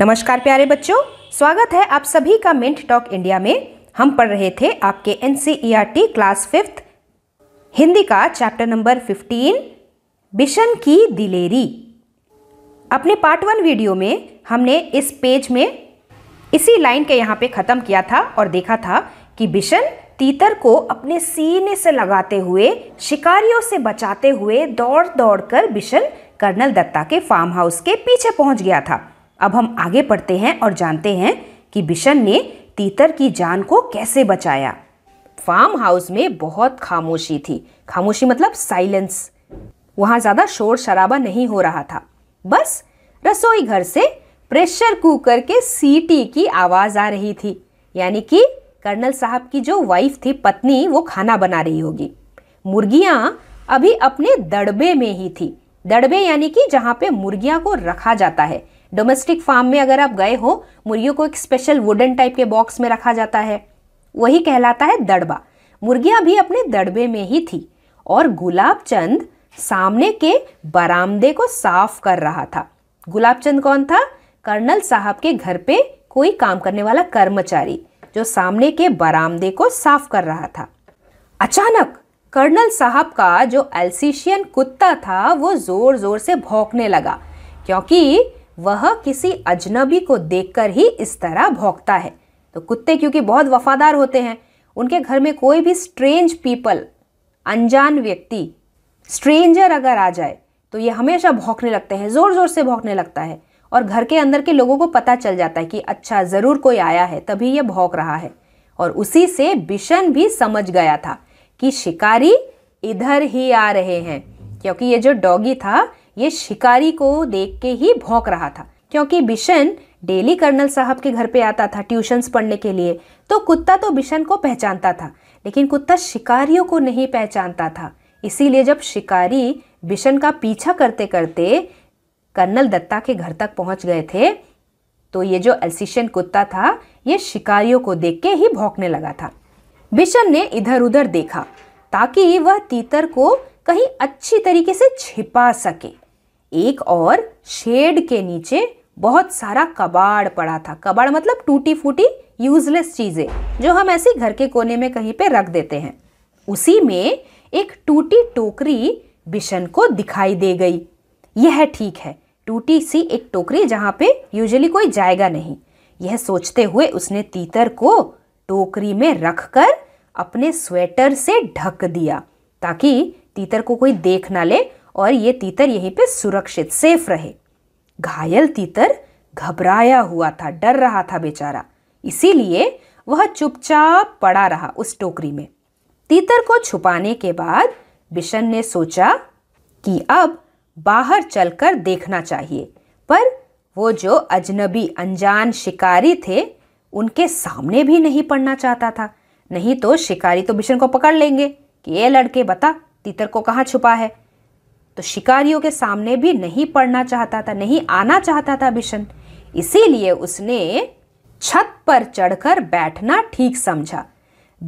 नमस्कार प्यारे बच्चों स्वागत है आप सभी का मिंट टॉक इंडिया में हम पढ़ रहे थे आपके एन e क्लास फिफ्थ हिंदी का चैप्टर नंबर फिफ्टीन बिशन की दिलेरी अपने पार्ट वन वीडियो में हमने इस पेज में इसी लाइन के यहाँ पे ख़त्म किया था और देखा था कि बिशन तीतर को अपने सीने से लगाते हुए शिकारियों से बचाते हुए दौड़ दौड़ कर बिशन कर्नल दत्ता के फार्म हाउस के पीछे पहुँच गया था अब हम आगे पढ़ते हैं और जानते हैं कि बिशन ने तीतर की जान को कैसे बचाया फार्म हाउस में बहुत खामोशी थी खामोशी मतलब साइलेंस वहाँ ज़्यादा शोर शराबा नहीं हो रहा था बस रसोई घर से प्रेशर कुकर के सीटी की आवाज़ आ रही थी यानी कि कर्नल साहब की जो वाइफ थी पत्नी वो खाना बना रही होगी मुर्गियाँ अभी अपने दड़बे में ही थी दड़बे यानी कि जहाँ पे मुर्गियाँ को रखा जाता है डोमेस्टिक फार्म में अगर आप गए हो मुर्गियों को एक स्पेशल वुडन टाइप के बॉक्स में रखा जाता है वही कहलाता है दड़बा मुर्गियां भी अपने दड़बे में ही थी और गुलाब चंद सामने के बरामदे को साफ कर रहा था गुलाब चंद कौन था कर्नल साहब के घर पे कोई काम करने वाला कर्मचारी जो सामने के बरामदे को साफ कर रहा था अचानक कर्नल साहब का जो एल्सिशियन कुत्ता था वो जोर जोर से भौंकने लगा क्योंकि वह किसी अजनबी को देखकर ही इस तरह भौंकता है तो कुत्ते क्योंकि बहुत वफादार होते हैं उनके घर में कोई भी स्ट्रेंज पीपल अनजान व्यक्ति स्ट्रेंजर अगर आ जाए तो ये हमेशा भौंकने लगते हैं ज़ोर ज़ोर से भौंकने लगता है और घर के अंदर के लोगों को पता चल जाता है कि अच्छा ज़रूर कोई आया है तभी यह भौंक रहा है और उसी से बिशन भी समझ गया था कि शिकारी इधर ही आ रहे हैं क्योंकि ये जो डॉगी था ये शिकारी को देख के ही भौंक रहा था क्योंकि बिशन डेली कर्नल साहब के घर पे आता था ट्यूशन्स पढ़ने के लिए तो कुत्ता तो बिशन को पहचानता था लेकिन कुत्ता शिकारियों को नहीं पहचानता था इसीलिए जब शिकारी बिशन का पीछा करते करते कर्नल दत्ता के घर तक पहुंच गए थे तो ये जो अल्सिशियन कुत्ता था ये शिकारियों को देख के ही भौंकने लगा था बिशन ने इधर उधर देखा ताकि वह तीतर को कहीं अच्छी तरीके से छिपा सके एक और शेड के नीचे बहुत सारा कबाड़ पड़ा था कबाड़ मतलब टूटी फूटी यूजलेस चीज़ें जो हम ऐसे घर के कोने में कहीं पे रख देते हैं उसी में एक टूटी टोकरी बिशन को दिखाई दे गई यह ठीक है टूटी सी एक टोकरी जहाँ पे यूजुअली कोई जाएगा नहीं यह सोचते हुए उसने तीतर को टोकरी में रखकर अपने स्वेटर से ढक दिया ताकि तीतर को कोई देख ना ले और ये तीतर यहीं पे सुरक्षित सेफ रहे घायल तीतर घबराया हुआ था डर रहा था बेचारा इसीलिए वह चुपचाप पड़ा रहा उस टोकरी में तीतर को छुपाने के बाद बिशन ने सोचा कि अब बाहर चलकर देखना चाहिए पर वो जो अजनबी अनजान शिकारी थे उनके सामने भी नहीं पड़ना चाहता था नहीं तो शिकारी तो बिशन को पकड़ लेंगे कि ये लड़के बता तीतर को कहाँ छुपा है तो शिकारियों के सामने भी नहीं पड़ना चाहता था नहीं आना चाहता था बिशन इसीलिए उसने छत पर चढ़कर बैठना ठीक समझा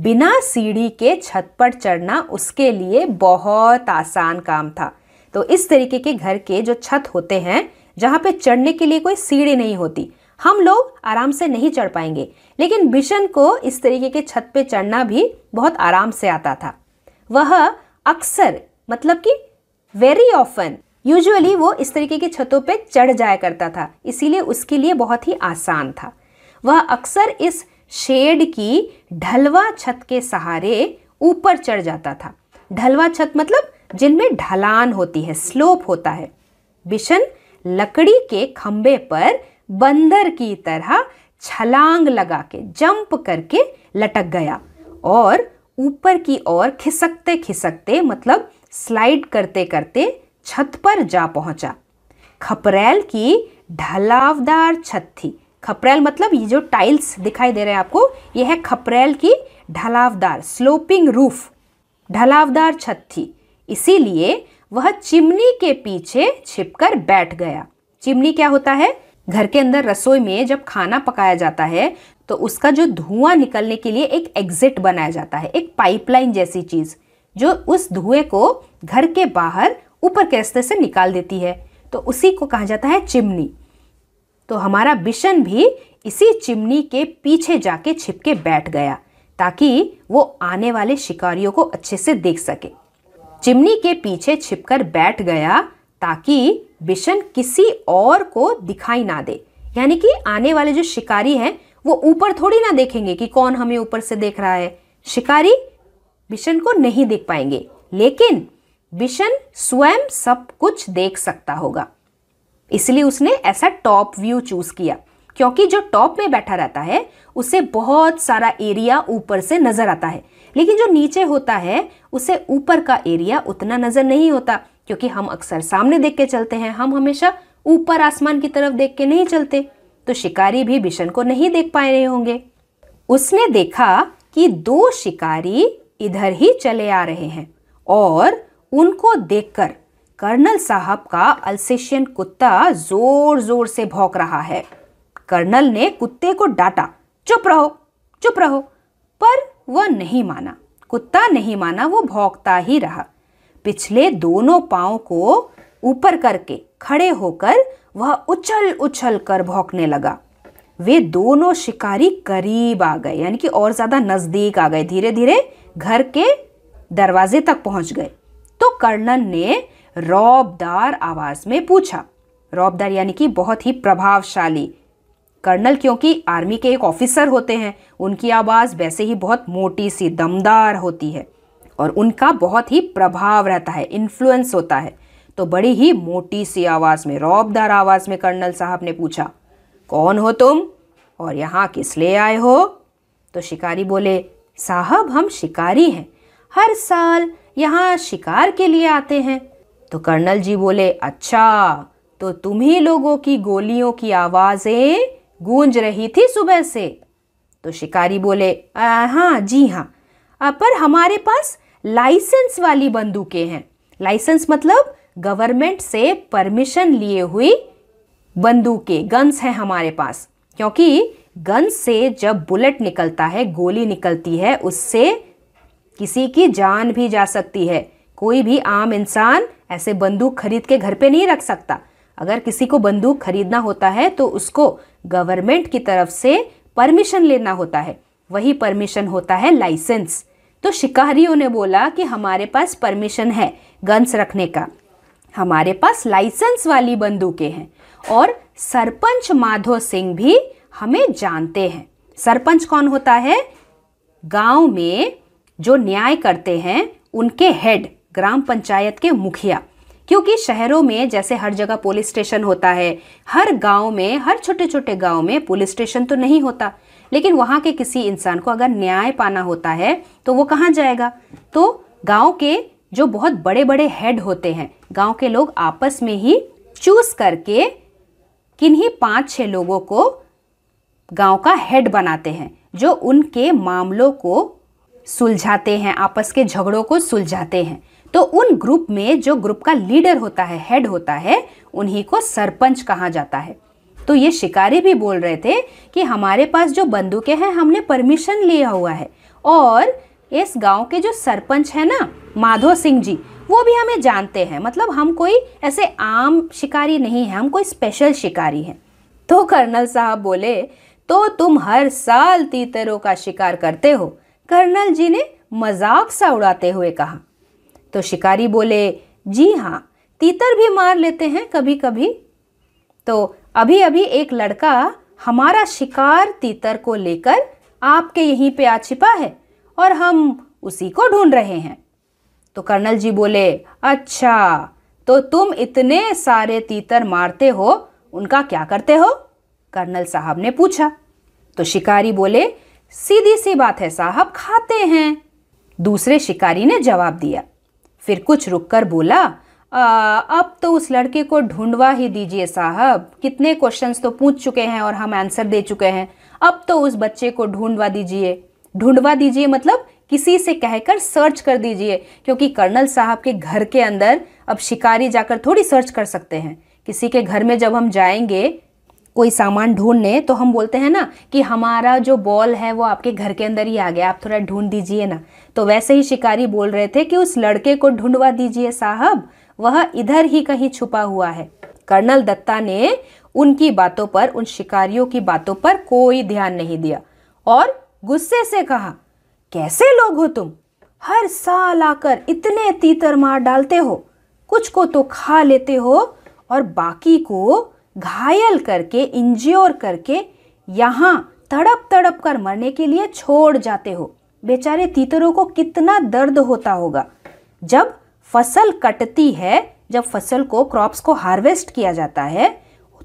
बिना सीढ़ी के छत पर चढ़ना उसके लिए बहुत आसान काम था तो इस तरीके के घर के जो छत होते हैं जहाँ पे चढ़ने के लिए कोई सीढ़ी नहीं होती हम लोग आराम से नहीं चढ़ पाएंगे लेकिन बिशन को इस तरीके के छत पे चढ़ना भी बहुत आराम से आता था वह अक्सर मतलब कि वेरी ऑफन यूजुअली वो इस तरीके की छतों पे चढ़ जाया करता था इसीलिए उसके लिए बहुत ही आसान था वह अक्सर इस शेड की ढलवा छत के सहारे ऊपर चढ़ जाता था ढलवा छत मतलब जिनमें ढलान होती है स्लोप होता है बिशन लकड़ी के खंबे पर बंदर की तरह छलांग लगा के जंप करके लटक गया और ऊपर की ओर खिसकते खिसकते मतलब स्लाइड करते करते छत पर जा पहुंचा खपरेल की ढलावदार छत थी खपरेल मतलब ये जो टाइल्स दिखाई दे रहे हैं आपको ये है खपरेल की ढलावदार स्लोपिंग रूफ ढलावदार छत थी इसीलिए वह चिमनी के पीछे छिपकर बैठ गया चिमनी क्या होता है घर के अंदर रसोई में जब खाना पकाया जाता है तो उसका जो धुआं निकलने के लिए एक एग्जिट बनाया जाता है एक पाइपलाइन जैसी चीज़ जो उस धुएं को घर के बाहर ऊपर के रास्ते से निकाल देती है तो उसी को कहा जाता है चिमनी तो हमारा बिशन भी इसी चिमनी के पीछे जाके छिपके बैठ गया ताकि वो आने वाले शिकारियों को अच्छे से देख सके चिमनी के पीछे छिपकर बैठ गया ताकि बिशन किसी और को दिखाई ना दे यानी कि आने वाले जो शिकारी हैं वो ऊपर थोड़ी ना देखेंगे कि कौन हमें ऊपर से देख रहा है शिकारी बिशन को नहीं देख पाएंगे लेकिन बिशन स्वयं सब कुछ देख सकता होगा इसलिए उसने ऐसा टॉप व्यू चूज किया क्योंकि जो टॉप में बैठा रहता है उसे बहुत सारा एरिया ऊपर से नजर आता है लेकिन जो नीचे होता है उसे ऊपर का एरिया उतना नजर नहीं होता क्योंकि हम अक्सर सामने देख के चलते हैं हम हमेशा ऊपर आसमान की तरफ देख के नहीं चलते तो शिकारी भी बिशन को नहीं देख पाए रहे होंगे उसने देखा कि दो शिकारी इधर ही चले आ रहे हैं और उनको देखकर कर्नल साहब का अल्सेशियन कुत्ता जोर जोर से भौंक रहा है कर्नल ने कुत्ते को डांटा चुप रहो चुप रहो पर वह नहीं माना कुत्ता नहीं माना वो भौंकता ही रहा पिछले दोनों पाओ को ऊपर करके खड़े होकर वह उछल उछल कर भौंकने लगा वे दोनों शिकारी करीब आ गए यानी कि और ज़्यादा नज़दीक आ गए धीरे धीरे घर के दरवाजे तक पहुंच गए तो कर्णन ने रौबदार आवाज में पूछा रौबदार यानी कि बहुत ही प्रभावशाली कर्नल क्योंकि आर्मी के एक ऑफिसर होते हैं उनकी आवाज़ वैसे ही बहुत मोटी सी दमदार होती है और उनका बहुत ही प्रभाव रहता है इन्फ्लुएंस होता है तो बड़ी ही मोटी सी आवाज़ में रौबदार आवाज़ में कर्नल साहब ने पूछा कौन हो तुम और यहाँ किस लिए आए हो तो शिकारी बोले साहब हम शिकारी हैं हर साल यहाँ शिकार के लिए आते हैं तो कर्नल जी बोले अच्छा तो ही लोगों की गोलियों की आवाज़ें गूंज रही थी सुबह से तो शिकारी बोले हाँ जी हाँ पर हमारे पास लाइसेंस वाली बंदूकें हैं लाइसेंस मतलब गवर्नमेंट से परमिशन लिए हुई बंदूकें गन्स हैं हमारे पास क्योंकि गन से जब बुलेट निकलता है गोली निकलती है उससे किसी की जान भी जा सकती है कोई भी आम इंसान ऐसे बंदूक खरीद के घर पे नहीं रख सकता अगर किसी को बंदूक खरीदना होता है तो उसको गवर्नमेंट की तरफ से परमिशन लेना होता है वही परमिशन होता है लाइसेंस तो शिकारियों ने बोला कि हमारे पास परमिशन है गन्स रखने का हमारे पास लाइसेंस वाली बंदूकें हैं और सरपंच माधो सिंह भी हमें जानते हैं सरपंच कौन होता है गांव में जो न्याय करते हैं उनके हेड ग्राम पंचायत के मुखिया क्योंकि शहरों में जैसे हर जगह पुलिस स्टेशन होता है हर गांव में हर छोटे छोटे गांव में पुलिस स्टेशन तो नहीं होता लेकिन वहां के किसी इंसान को अगर न्याय पाना होता है तो वो कहाँ जाएगा तो गांव के जो बहुत बड़े बड़े हेड होते हैं गांव के लोग आपस में ही चूज करके किन्हीं पाँच छः लोगों को गांव का हेड बनाते हैं जो उनके मामलों को सुलझाते हैं आपस के झगड़ों को सुलझाते हैं तो उन ग्रुप में जो ग्रुप का लीडर होता है हेड होता है उन्हीं को सरपंच कहा जाता है तो ये शिकारी भी बोल रहे थे कि हमारे पास जो बंदूकें हैं हमने परमिशन लिया हुआ है और इस गांव के जो सरपंच है ना माधो सिंह जी वो भी हमें जानते हैं मतलब हम कोई ऐसे आम शिकारी नहीं है हम कोई स्पेशल शिकारी हैं तो कर्नल साहब बोले तो तुम हर साल तीतरों का शिकार करते हो कर्नल जी ने मजाक सा उड़ाते हुए कहा तो शिकारी बोले जी हाँ तीतर भी मार लेते हैं कभी कभी तो अभी अभी एक लड़का हमारा शिकार तीतर को लेकर आपके यहीं पे आ छिपा है और हम उसी को ढूंढ रहे हैं तो कर्नल जी बोले अच्छा तो तुम इतने सारे तीतर मारते हो उनका क्या करते हो कर्नल साहब ने पूछा तो शिकारी बोले सीधी सी बात है साहब खाते हैं दूसरे शिकारी ने जवाब दिया फिर कुछ रुककर बोला आ, अब तो उस लड़के को ढूंढवा ही दीजिए साहब कितने क्वेश्चंस तो पूछ चुके हैं और हम आंसर दे चुके हैं अब तो उस बच्चे को ढूंढवा दीजिए ढूंढवा दीजिए मतलब किसी से कहकर सर्च कर दीजिए क्योंकि कर्नल साहब के घर के अंदर अब शिकारी जाकर थोड़ी सर्च कर सकते हैं किसी के घर में जब हम जाएंगे कोई सामान ढूंढने तो हम बोलते हैं ना कि हमारा जो बॉल है वो आपके घर के अंदर ही आ गया आप थोड़ा ढूंढ दीजिए ना तो वैसे ही शिकारी बोल रहे थे कि उस लड़के को ढूंढवा दीजिए साहब वह इधर ही कहीं छुपा हुआ है कर्नल दत्ता ने उनकी बातों पर उन शिकारियों की बातों पर कोई ध्यान नहीं दिया और गुस्से से कहा कैसे लोग हो तुम हर साल आकर इतने तीतर मार डालते हो कुछ को तो खा लेते हो और बाकी को घायल करके इंज्योर करके यहाँ तड़प तड़प कर मरने के लिए छोड़ जाते हो बेचारे तीतरों को कितना दर्द होता होगा जब फसल कटती है जब फसल को क्रॉप्स को हार्वेस्ट किया जाता है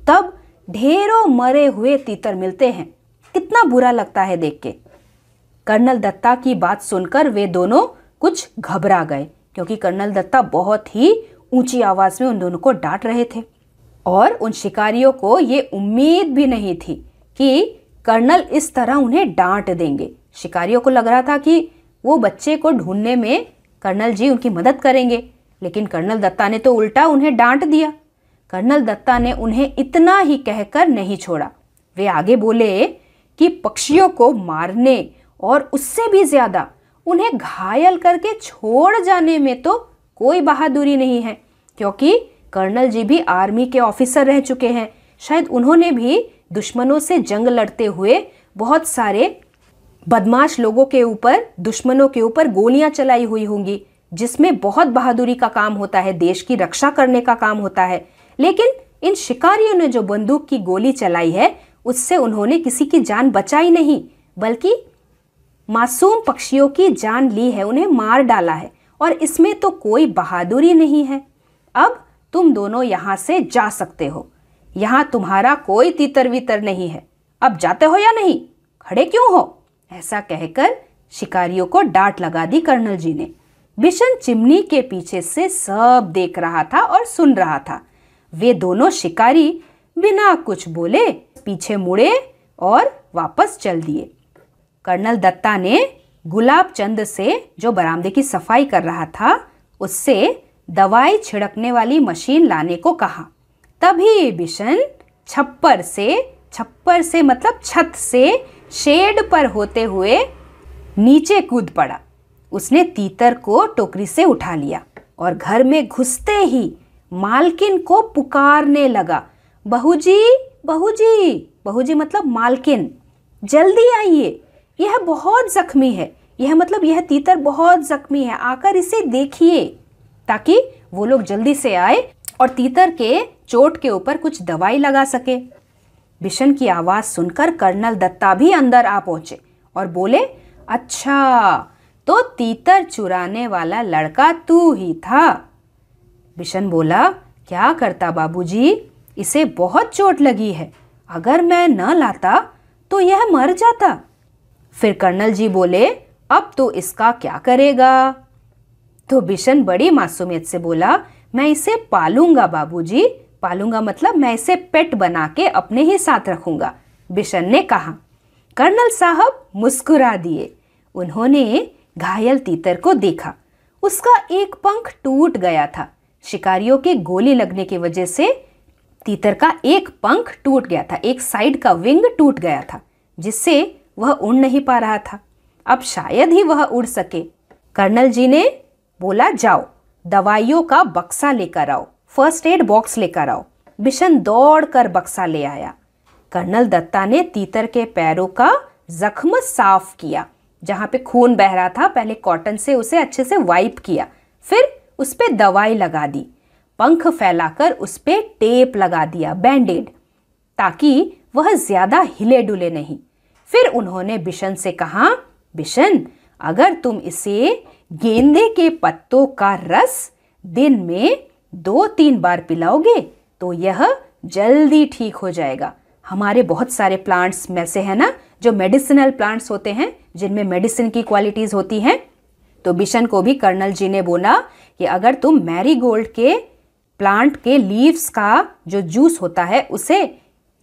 तब ढेरों मरे हुए तीतर मिलते हैं कितना बुरा लगता है देख के कर्नल दत्ता की बात सुनकर वे दोनों कुछ घबरा गए क्योंकि कर्नल दत्ता बहुत ही ऊंची आवाज़ में उन दोनों को डांट रहे थे और उन शिकारियों को ये उम्मीद भी नहीं थी कि कर्नल इस तरह उन्हें डांट देंगे शिकारियों को लग रहा था कि वो बच्चे को ढूंढने में कर्नल जी उनकी मदद करेंगे लेकिन कर्नल दत्ता ने तो उल्टा उन्हें डांट दिया कर्नल दत्ता ने उन्हें इतना ही कहकर नहीं छोड़ा वे आगे बोले कि पक्षियों को मारने और उससे भी ज़्यादा उन्हें घायल करके छोड़ जाने में तो कोई बहादुरी नहीं है क्योंकि कर्नल जी भी आर्मी के ऑफिसर रह चुके हैं शायद उन्होंने भी दुश्मनों से जंग लड़ते हुए बहुत सारे बदमाश लोगों के ऊपर दुश्मनों के ऊपर गोलियां चलाई हुई होंगी जिसमें बहुत बहादुरी का काम होता है देश की रक्षा करने का काम होता है लेकिन इन शिकारियों ने जो बंदूक की गोली चलाई है उससे उन्होंने किसी की जान बचाई नहीं बल्कि मासूम पक्षियों की जान ली है उन्हें मार डाला है और इसमें तो कोई बहादुरी नहीं है अब तुम दोनों यहाँ से जा सकते हो यहाँ तुम्हारा कोई तितर वितर नहीं है अब जाते हो या नहीं खड़े क्यों हो ऐसा कहकर शिकारियों को डांट लगा दी कर्नल जी ने बिशन चिमनी के पीछे से सब देख रहा था और सुन रहा था वे दोनों शिकारी बिना कुछ बोले पीछे मुड़े और वापस चल दिए कर्नल दत्ता ने गुलाब चंद से जो बरामदे की सफाई कर रहा था उससे दवाई छिड़कने वाली मशीन लाने को कहा तभी बिशन छप्पर से छप्पर से मतलब छत से शेड पर होते हुए नीचे कूद पड़ा उसने तीतर को टोकरी से उठा लिया और घर में घुसते ही मालकिन को पुकारने लगा बहू जी बहू जी बहू जी मतलब मालकिन जल्दी आइए यह बहुत जख्मी है यह मतलब यह तीतर बहुत जख्मी है आकर इसे देखिए ताकि वो लोग जल्दी से आए और तीतर के चोट के ऊपर कुछ दवाई लगा सके बिशन की आवाज़ सुनकर कर्नल दत्ता भी अंदर आ पहुंचे और बोले अच्छा तो तीतर चुराने वाला लड़का तू ही था बिशन बोला क्या करता बाबूजी? इसे बहुत चोट लगी है अगर मैं न लाता तो यह मर जाता फिर कर्नल जी बोले अब तो इसका क्या करेगा तो बिशन बड़ी मासूमियत से बोला मैं इसे पालूंगा बाबूजी पालूंगा मतलब मैं इसे पेट बना के अपने ही साथ रखूंगा बिशन ने कहा कर्नल साहब मुस्कुरा दिए उन्होंने घायल तीतर को देखा उसका एक पंख टूट गया था शिकारियों के गोली लगने की वजह से तीतर का एक पंख टूट गया था एक साइड का विंग टूट गया था जिससे वह उड़ नहीं पा रहा था अब शायद ही वह उड़ सके कर्नल जी ने बोला जाओ दवाइयों का बक्सा लेकर आओ फर्स्ट एड बॉक्स लेकर आओ बिशन दौड़ कर बक्सा ले आया कर्नल दत्ता ने तीतर के पैरों का जख्म साफ किया जहाँ पे खून बह रहा था पहले कॉटन से उसे अच्छे से वाइप किया फिर उस पर दवाई लगा दी पंख फैलाकर उस पर टेप लगा दिया बैंडेड ताकि वह ज़्यादा हिले डुले नहीं फिर उन्होंने बिशन से कहा बिशन अगर तुम इसे गेंदे के पत्तों का रस दिन में दो तीन बार पिलाओगे तो यह जल्दी ठीक हो जाएगा हमारे बहुत सारे प्लांट्स में से है ना जो मेडिसिनल प्लांट्स होते हैं जिनमें मेडिसिन की क्वालिटीज़ होती हैं तो बिशन को भी कर्नल जी ने बोला कि अगर तुम मैरीगोल्ड के प्लांट के लीव्स का जो जूस होता है उसे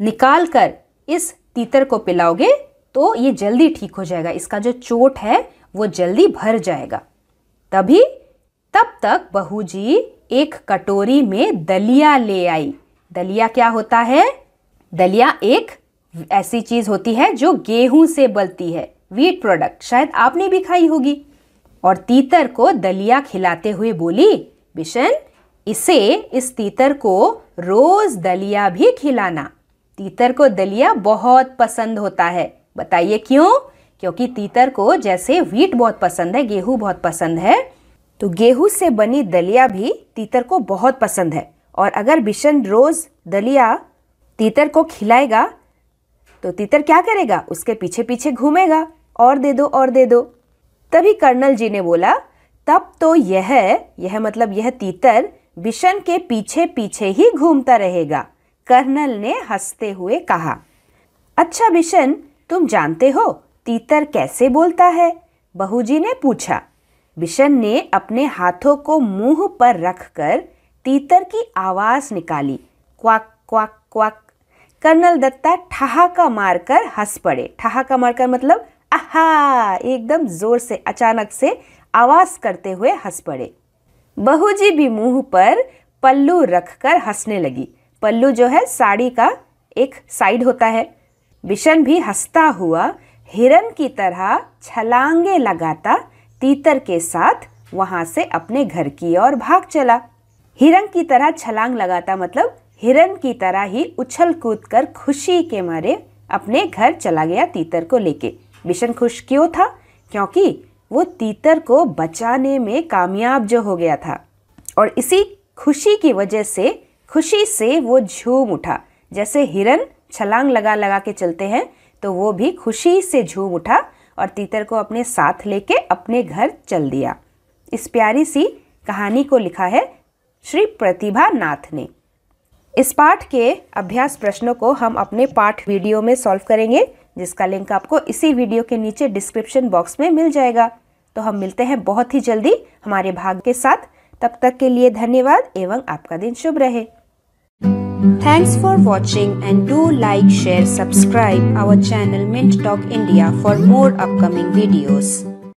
निकाल कर इस तीतर को पिलाओगे तो ये जल्दी ठीक हो जाएगा इसका जो चोट है वो जल्दी भर जाएगा तभी तब तक बहू जी एक कटोरी में दलिया ले आई दलिया क्या होता है दलिया एक ऐसी चीज़ होती है जो गेहूं से बलती है वीट प्रोडक्ट शायद आपने भी खाई होगी और तीतर को दलिया खिलाते हुए बोली बिशन इसे इस तीतर को रोज़ दलिया भी खिलाना तीतर को दलिया बहुत पसंद होता है बताइए क्यों क्योंकि तीतर को जैसे व्हीट बहुत पसंद है गेहूँ बहुत पसंद है तो गेहूँ से बनी दलिया भी तीतर को बहुत पसंद है और अगर बिशन रोज़ दलिया तीतर को खिलाएगा तो तीतर क्या करेगा उसके पीछे पीछे घूमेगा और दे दो और दे दो तभी कर्नल जी ने बोला तब तो यह यह मतलब यह तीतर बिशन के पीछे पीछे ही घूमता रहेगा कर्नल ने हंसते हुए कहा अच्छा बिशन तुम जानते हो तीतर कैसे बोलता है बहू जी ने पूछा बिशन ने अपने हाथों को मुंह पर रखकर तीतर की आवाज निकाली quack quack quack colonel Datta ठहाका मारकर हंस पड़े ठहाका मारकर मतलब आहा एकदम जोर से अचानक से आवाज करते हुए हंस पड़े बहू जी भी मुंह पर पल्लू रखकर हंसने लगी पल्लू जो है साड़ी का एक साइड होता है बिशन भी हंसता हुआ हिरन की तरह छलांगे लगाता तीतर के साथ वहां से अपने घर की ओर भाग चला हिरन की तरह छलांग लगाता मतलब हिरन की तरह ही उछल कूद कर खुशी के मारे अपने घर चला गया तीतर को लेके बिशन खुश क्यों था क्योंकि वो तीतर को बचाने में कामयाब जो हो गया था और इसी खुशी की वजह से खुशी से वो झूम उठा जैसे हिरन छलांग लगा लगा के चलते हैं तो वो भी खुशी से झूम उठा और तीतर को अपने साथ लेके अपने घर चल दिया इस प्यारी सी कहानी को लिखा है श्री प्रतिभा नाथ ने इस पाठ के अभ्यास प्रश्नों को हम अपने पाठ वीडियो में सॉल्व करेंगे जिसका लिंक आपको इसी वीडियो के नीचे डिस्क्रिप्शन बॉक्स में मिल जाएगा तो हम मिलते हैं बहुत ही जल्दी हमारे भाग के साथ तब तक के लिए धन्यवाद एवं आपका दिन शुभ रहे Thanks for watching and do like, share, subscribe our channel Mint Talk India for more upcoming videos.